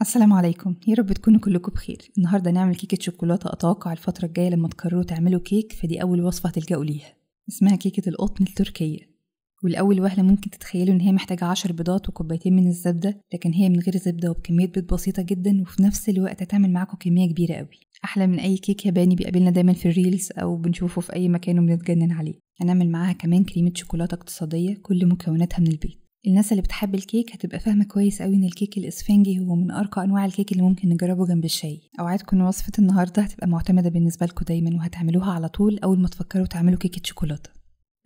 السلام عليكم يا رب تكونوا كلكم بخير النهارده نعمل كيكه شوكولاته اتوقع الفتره الجايه لما تقرروا تعملوا كيك فدي اول وصفه هتلجأوا ليها اسمها كيكه القطن التركيه والاول وهله ممكن تتخيلوا ان هي محتاجه عشر بيضات وكوبايتين من الزبده لكن هي من غير زبده وبكميه بيض بسيطه جدا وفي نفس الوقت هتعمل معاكم كميه كبيره قوي احلى من اي كيك ياباني بيقابلنا دايما في الريلز او بنشوفه في اي مكان وبنتجنن عليه هنعمل معاها كمان كريمه شوكولاته اقتصاديه كل مكوناتها من البيت الناس اللي بتحب الكيك هتبقى فاهمة كويس قوي إن الكيك الإسفنجي هو من أرقى أنواع الكيك اللي ممكن نجربه جنب الشاي أوعدكم إن وصفة النهاردة هتبقى معتمدة بالنسبة لكم دايما وهتعملوها على طول أول ما تفكروا تعملوا كيكة شوكولاتة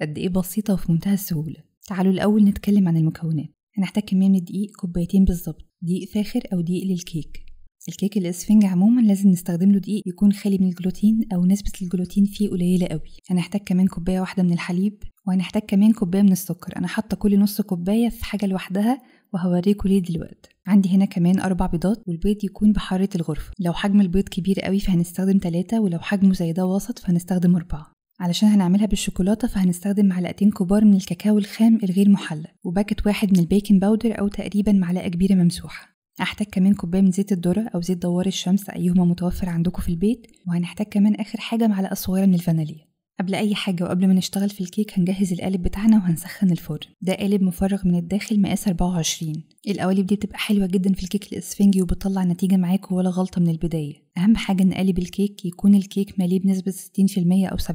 قد إيه بسيطة وفي منتهى السهولة تعالوا الأول نتكلم عن المكونات هنحتاج كمية من الدقيق كوبايتين بالظبط دقيق فاخر أو دقيق للكيك الكيك الاسفنج عموما لازم نستخدم له دقيق يكون خالي من الجلوتين او نسبه الجلوتين فيه قليله قوي هنحتاج كمان كوبايه واحده من الحليب وهنحتاج كمان كوبايه من السكر انا حاطه كل نص كوبايه في حاجه لوحدها وهوريكم ليه دلوقتي عندي هنا كمان أربع بيضات والبيض يكون بحارة الغرفة لو حجم البيض كبير قوي فهنستخدم تلاتة ولو حجمه زي ده وسط فهنستخدم أربعة علشان هنعملها بالشوكولاتة فهنستخدم معلقتين كبار من الكاكاو الخام الغير محلى وباكت واحد من البيكنج باودر أو تقريبا معلقة كبيرة ممسوحة هحتاج كمان كوبايه من زيت الذره او زيت دوار الشمس ايهما متوفر عندكم في البيت وهنحتاج كمان اخر حاجه معلقه صغيره من الفانيليا قبل اي حاجه وقبل ما نشتغل في الكيك هنجهز القالب بتاعنا وهنسخن الفرن ده قالب مفرغ من الداخل مقاس 24 القوالب دي بتبقى حلوه جدا في الكيك الاسفنجي وبتطلع نتيجه معاكوا ولا غلطه من البدايه اهم حاجه ان قالب الكيك يكون الكيك ماليه بنسبه 60% او 70%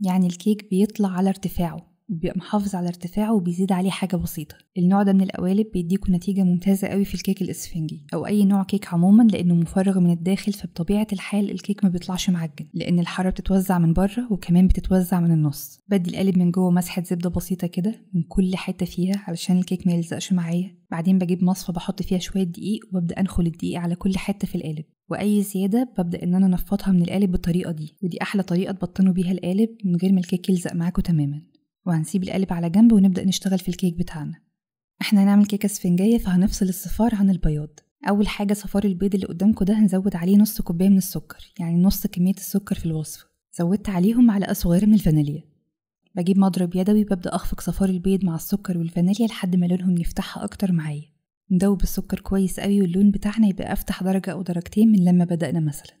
يعني الكيك بيطلع على ارتفاعه بيبقى محافظ على ارتفاعه وبيزيد عليه حاجة بسيطة النوع ده من القوالب بيديكوا نتيجة ممتازة قوي في الكيك الإسفنجي أو أي نوع كيك عموما لأنه مفرغ من الداخل فبطبيعة الحال الكيك ما بيطلعش معجن لأن الحرارة بتتوزع من بره وكمان بتتوزع من النص بدي القالب من جوه مسحة زبدة بسيطة كده من كل حتة فيها علشان الكيك ما يلزقش معايا بعدين بجيب مصفى بحط فيها شوية دقيق وببدأ أنخل الدقيق على كل حتة في القالب واي زياده ببدا ان انا انفضها من القالب بالطريقه دي ودي احلى طريقه تبطنوا بيها القالب من غير ما الكيك يلزق معاكوا تماما وهنسيب القالب على جنب ونبدأ نشتغل في الكيك بتاعنا احنا هنعمل كيكة اسفنجية فهنفصل الصفار عن البياض أول حاجة صفار البيض اللي قدامكم ده هنزود عليه نص كوباية من السكر يعني نص كمية السكر في الوصفة زودت عليهم معلقة صغيرة من الفانيليا بجيب مضرب يدوي ببدأ أخفق صفار البيض مع السكر والفانيليا لحد ما لونهم يفتحها أكتر معايا ندوب السكر كويس قوي واللون بتاعنا يبقى أفتح درجة أو درجتين من لما بدأنا مثلا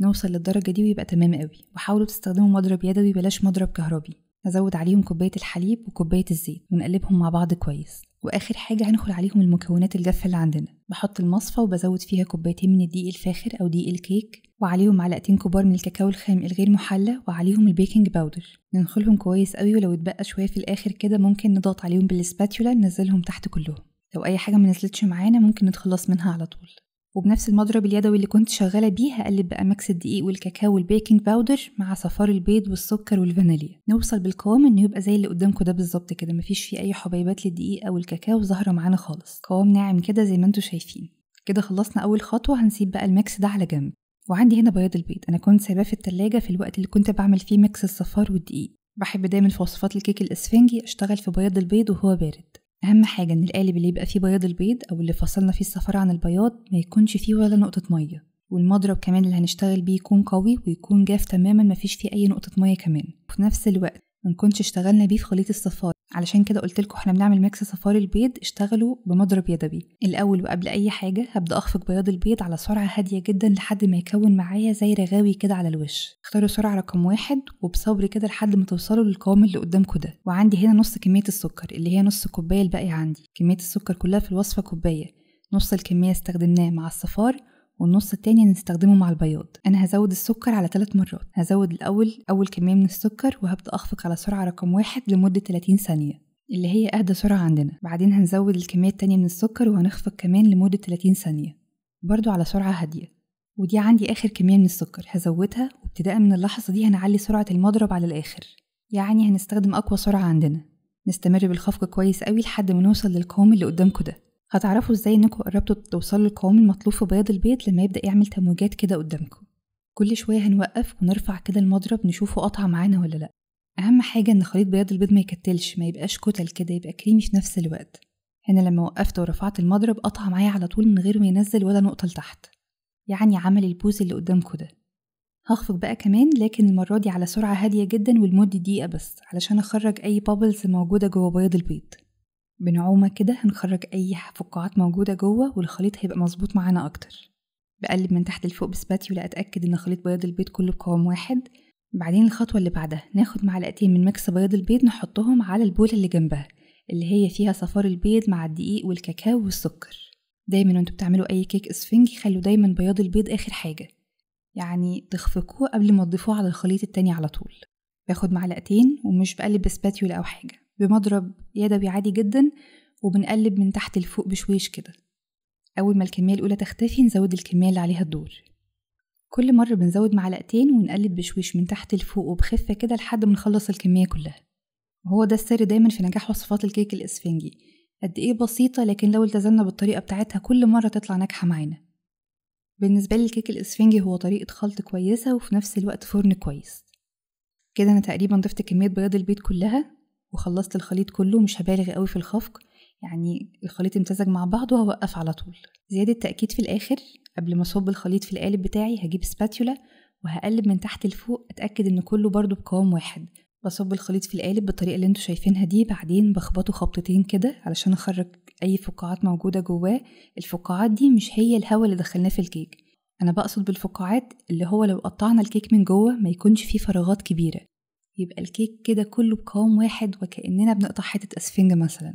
نوصل للدرجة دي ويبقى تمام قوي وحاولوا تستخدموا مضرب يدوي بلاش مضرب كهربي هزود عليهم كوباية الحليب وكوباية الزيت ونقلبهم مع بعض كويس واخر حاجه هنخل عليهم المكونات الجافه اللي عندنا بحط المصفى وبزود فيها كوبايتين من الدقيق الفاخر او دقيق الكيك وعليهم معلقتين كبار من الكاكاو الخام الغير محلى وعليهم البيكنج باودر ننخلهم كويس قوي ولو اتبقى شويه في الاخر كده ممكن نضغط عليهم بالسباتولا ننزلهم تحت كلهم لو اي حاجه ما نزلتش معانا ممكن نتخلص منها على طول وبنفس المضرب اليدوي اللي كنت شغالة بيه هقلب بقى ميكس الدقيق والكاكاو والبيكنج باودر مع صفار البيض والسكر والفانيليا نوصل بالقوام انه يبقى زي اللي قدامكم ده بالظبط كده مفيش فيه اي حبيبات للدقيق او الكاكاو ظاهرة معانا خالص قوام ناعم كده زي ما انتم شايفين كده خلصنا اول خطوة هنسيب بقى الميكس ده على جنب وعندي هنا بياض البيض انا كنت سايباه في التلاجة في الوقت اللي كنت بعمل فيه ميكس الصفار والدقيق بحب دايما في وصفات الكيك الاسفنجي اشتغل في بياض البيض وهو بارد أهم حاجة إن القالب اللي يبقى فيه بياض البيض أو اللي فصلنا فيه الصفارة عن البياض ما يكونش فيه ولا نقطة مية والمضرب كمان اللي هنشتغل بيه يكون قوي ويكون جاف تماما مفيش فيه أي نقطة مية كمان وفي نفس الوقت منكونش اشتغلنا بيه في خليط الصفار علشان كده قلت لكم احنا بنعمل ميكس صفار البيض اشتغلوا بمضرب يدوي الاول وقبل اي حاجه هبدا اخفق بياض البيض على سرعه هاديه جدا لحد ما يكون معايا زي رغاوي كده على الوش اختاروا سرعه رقم واحد وبصبر كده لحد ما توصلوا للقوام اللي قدامكم ده وعندي هنا نص كميه السكر اللي هي نص كوبايه الباقي عندي كميه السكر كلها في الوصفه كوبايه نص الكميه استخدمناه مع الصفار والنص التاني هنستخدمه مع البياض انا هزود السكر على ثلاث مرات هزود الاول اول كميه من السكر وهبدا اخفق على سرعه رقم واحد لمده 30 ثانيه اللي هي أهدى سرعة عندنا بعدين هنزود الكمية التانية من السكر وهنخفق كمان لمدة 30 ثانية برضو على سرعة هادية ودي عندي آخر كمية من السكر هزودها وابتداء من اللحظة دي هنعلي سرعة المضرب على الآخر يعني هنستخدم أقوى سرعة عندنا نستمر بالخفق كويس قوي لحد ما نوصل للقوام اللي قدامكم ده هتعرفوا ازاي انكم قربتوا توصلوا للقوام المطلوب في بياض البيض لما يبدأ يعمل تموجات كده قدامكم كل شوية هنوقف ونرفع كده المضرب نشوفه قطع معانا ولا لأ أهم حاجة إن خليط بياض البيض ما يكتلش ما يبقاش كتل كده يبقى كريمي في نفس الوقت هنا لما وقفت ورفعت المضرب قطع معايا على طول من غير ما ينزل ولا نقطة لتحت يعني عمل البوز اللي قدامكم ده هخفق بقى كمان لكن المرة دي على سرعة هادية جدا ولمدة دقيقة بس علشان أخرج أي بابلز موجودة جوه بياض البيض بنعومة كده هنخرج أي فقاعات موجودة جوه والخليط هيبقى مظبوط معانا أكتر بقلب من تحت لفوق بسباتيولا أتأكد إن خليط بياض البيض كله بقوام واحد بعدين الخطوة اللي بعدها ناخد معلقتين من مكس بياض البيض نحطهم على البولة اللي جنبها اللي هي فيها صفار البيض مع الدقيق والكاكاو والسكر دايما وانتوا بتعملوا أي كيك اسفنجي خلوا دايما بياض البيض آخر حاجة يعني تخفقوه قبل ما تضيفوه على الخليط التاني على طول باخد معلقتين ومش بقلب بسباتيولا أو حاجة بمضرب يدوي عادي جدا وبنقلب من تحت لفوق بشويش كده أول ما الكمية الأولى تختفي نزود الكمية اللي عليها الدور كل مرة بنزود معلقتين ونقلب بشويش من تحت لفوق وبخفة كده لحد ما نخلص الكمية كلها وهو ده السر دايما في نجاح وصفات الكيك الإسفنجي قد إيه بسيطة لكن لو التزمنا بالطريقة بتاعتها كل مرة تطلع ناجحة معانا بالنسبة لي الكيك الإسفنجي هو طريقة خلط كويسة وفي نفس الوقت فرن كويس كده أنا تقريبا ضفت كمية بياض البيض كلها وخلصت الخليط كله مش هبالغ قوي في الخفق يعني الخليط امتزج مع بعضه وهوقف على طول زيادة تأكيد في الآخر قبل ما أصب الخليط في القالب بتاعي هجيب سباتيولا وهقلب من تحت لفوق أتأكد إن كله برضه بقوام واحد بصب الخليط في القالب بالطريقة اللي انتوا شايفينها دي بعدين بخبطه خبطتين كده علشان أخرج أي فقاعات موجودة جواه الفقاعات دي مش هي الهواء اللي دخلناه في الكيك أنا بقصد بالفقاعات اللي هو لو قطعنا الكيك من جوه ما يكونش فيه فراغات كبيرة يبقى الكيك كده كله بقوام واحد وكأننا بنقطع حتة أسفنج مثلا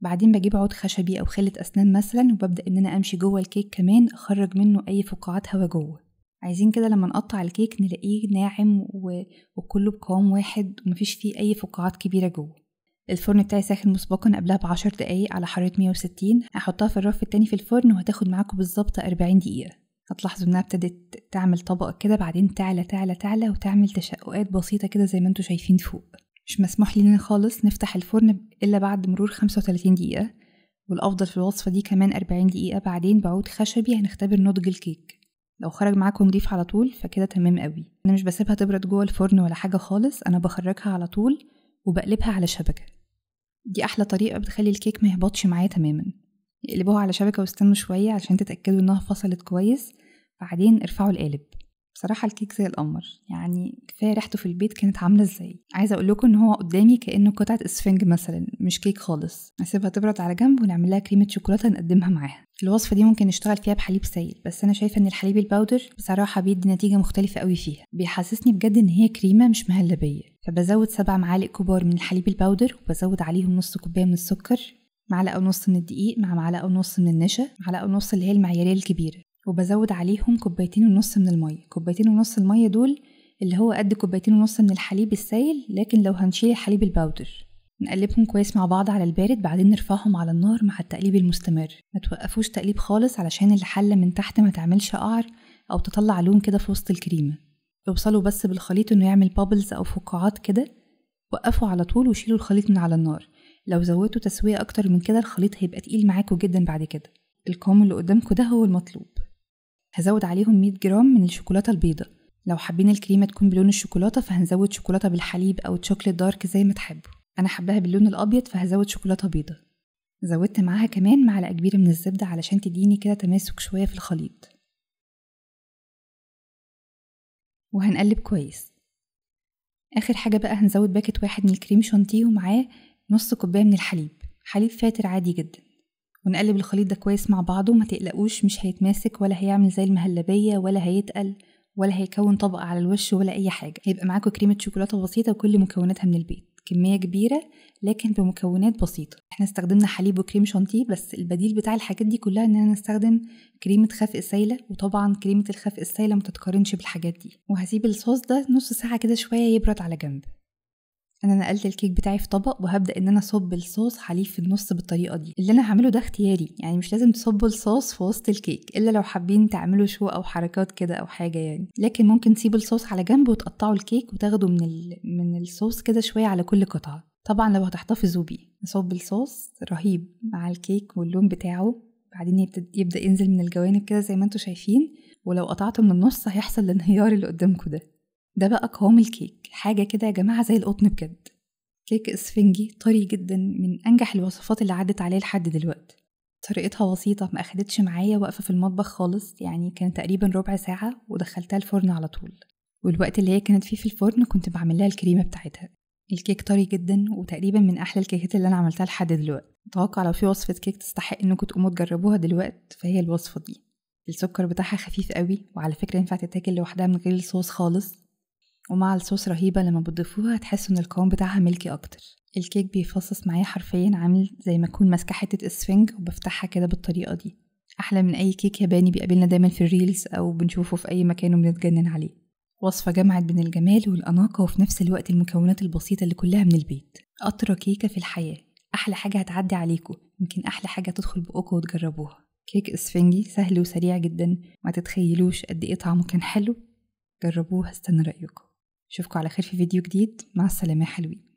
بعدين بجيب عود خشبي أو خلة أسنان مثلا وببدأ إن أنا أمشي جوه الكيك كمان أخرج منه أي فقاعات هوا جوه عايزين كده لما نقطع الكيك نلاقيه ناعم و... وكله بقوام واحد ومفيش فيه أي فقاعات كبيرة جوه الفرن بتاعي ساخن مسبقا قبلها بعشر دقايق على حرارة 160 هحطها في الرف التاني في الفرن وهتاخد معاكم بالظبط 40 دقيقة هتلاحظوا انها ابتدت تعمل طبقة كده بعدين تعلى تعلى تعلى وتعمل تشققات بسيطة كده زي ما انتوا شايفين فوق مش مسموح لنا خالص نفتح الفرن إلا بعد مرور 35 دقيقة والأفضل في الوصفة دي كمان 40 دقيقة بعدين بعود خشبي هنختبر نضج الكيك لو خرج معاكم نضيف على طول فكده تمام قوي أنا مش بسيبها تبرد جوه الفرن ولا حاجة خالص أنا بخرجها على طول وبقلبها على شبكة دي أحلى طريقة بتخلي الكيك ما يهبطش معايا تماما اقلبوها على شبكة واستنوا شوية عشان تتأكدوا انها فصلت كويس بعدين ارفعوا القالب بصراحة الكيك زي القمر يعني كفاية ريحته في البيت كانت عاملة ازاي عايزة اقول لكم ان هو قدامي كأنه قطعة اسفنج مثلا مش كيك خالص هسيبها تبرد على جنب ونعملها كريمة شوكولاتة نقدمها معاها الوصفة دي ممكن نشتغل فيها بحليب سائل بس انا شايفة ان الحليب الباودر بصراحة بيدي نتيجة مختلفة قوي فيها بيحسسني بجد ان هي كريمة مش مهلبية فبزود سبع معالق كبار من الحليب الباودر وبزود عليهم نص كوباية من السكر معلقة ونص من الدقيق مع معلقة ونص من النشا معلقة ونص اللي هي المعيارية الكبيرة وبزود عليهم كوبايتين ونص من المية كوبايتين ونص المية دول اللي هو قد كوبايتين ونص من الحليب السائل لكن لو هنشيل الحليب الباودر نقلبهم كويس مع بعض على البارد بعدين نرفعهم على النار مع التقليب المستمر ما توقفوش تقليب خالص علشان الحلة من تحت ما تعملش قعر أو تطلع لون كده في وسط الكريمة اوصلوا بس بالخليط انه يعمل بابلز أو فقاعات كده وقفوا على طول وشيلوا الخليط من على النار لو زودتوا تسوية أكتر من كده الخليط هيبقى تقيل معاكوا جدا بعد كده القوام اللي قدامكوا ده هو المطلوب هزود عليهم 100 جرام من الشوكولاتة البيضة لو حابين الكريمة تكون بلون الشوكولاتة فهنزود شوكولاتة بالحليب أو تشوكليت دارك زي ما تحبوا أنا حباها باللون الأبيض فهزود شوكولاتة بيضة زودت معاها كمان معلقة كبيرة من الزبدة علشان تديني كده تماسك شوية في الخليط وهنقلب كويس آخر حاجة بقى هنزود باكت واحد من الكريم شانتيه ومعاه نص كوباية من الحليب حليب فاتر عادي جدا ونقلب الخليط ده كويس مع بعضه ما تقلقوش مش هيتماسك ولا هيعمل زي المهلبية ولا هيتقل ولا هيكون طبقة على الوش ولا أي حاجة هيبقى معاكو كريمة شوكولاتة بسيطة وكل مكوناتها من البيت كمية كبيرة لكن بمكونات بسيطة احنا استخدمنا حليب وكريم شانتيه بس البديل بتاع الحاجات دي كلها ان انا استخدم كريمة خفق سايلة وطبعا كريمة الخفق السايلة متتقارنش بالحاجات دي وهسيب الصوص ده نص ساعة كده شوية يبرد على جنب انا نقلت الكيك بتاعي في طبق وهبدا ان انا اصب الصوص حليب في النص بالطريقه دي اللي انا هعمله ده اختياري يعني مش لازم تصبوا الصوص في وسط الكيك الا لو حابين تعملوا شو او حركات كده او حاجه يعني لكن ممكن تسيبوا الصوص على جنب وتقطعوا الكيك وتاخدوا من ال... من الصوص كده شويه على كل قطعه طبعا لو هتحتفظوا بيه نصب الصوص رهيب مع الكيك واللون بتاعه بعدين يبدا ينزل من الجوانب كده زي ما انتم شايفين ولو قطعته من النص هيحصل الانهيار اللي قدامكم ده ده بقى قوام الكيك حاجة كده يا جماعة زي القطن بجد كيك اسفنجي طري جدا من أنجح الوصفات اللي عدت عليه لحد دلوقتي طريقتها بسيطة ما أخدتش معايا وقفة في المطبخ خالص يعني كان تقريبا ربع ساعة ودخلتها الفرن على طول والوقت اللي هي كانت فيه في الفرن كنت بعمل لها الكريمة بتاعتها الكيك طري جدا وتقريبا من أحلى الكيكات اللي أنا عملتها لحد دلوقتي أتوقع لو في وصفة كيك تستحق إنكم تقوموا تجربوها دلوقتي فهي الوصفة دي السكر بتاعها خفيف قوي وعلى فكرة ينفع تتاكل لوحدها من غير الصوص خالص ومع الصوص رهيبة لما بتضيفوها هتحسوا ان القوام بتاعها ملكي اكتر الكيك بيفصص معايا حرفيا عامل زي ما اكون ماسكة حتة اسفنج وبفتحها كده بالطريقة دي احلى من اي كيك ياباني بيقابلنا دايما في الريلز او بنشوفه في اي مكان وبنتجنن عليه وصفة جمعت بين الجمال والأناقة وفي نفس الوقت المكونات البسيطة اللي كلها من البيت أطرى كيكة في الحياة أحلى حاجة هتعدي عليكم يمكن أحلى حاجة تدخل بقكم وتجربوها كيك اسفنجي سهل وسريع جدا ما تتخيلوش قد ايه طعمه كان حلو جربوه هستنى رأيكم اشوفكم على خير في فيديو جديد مع السلامه حلوين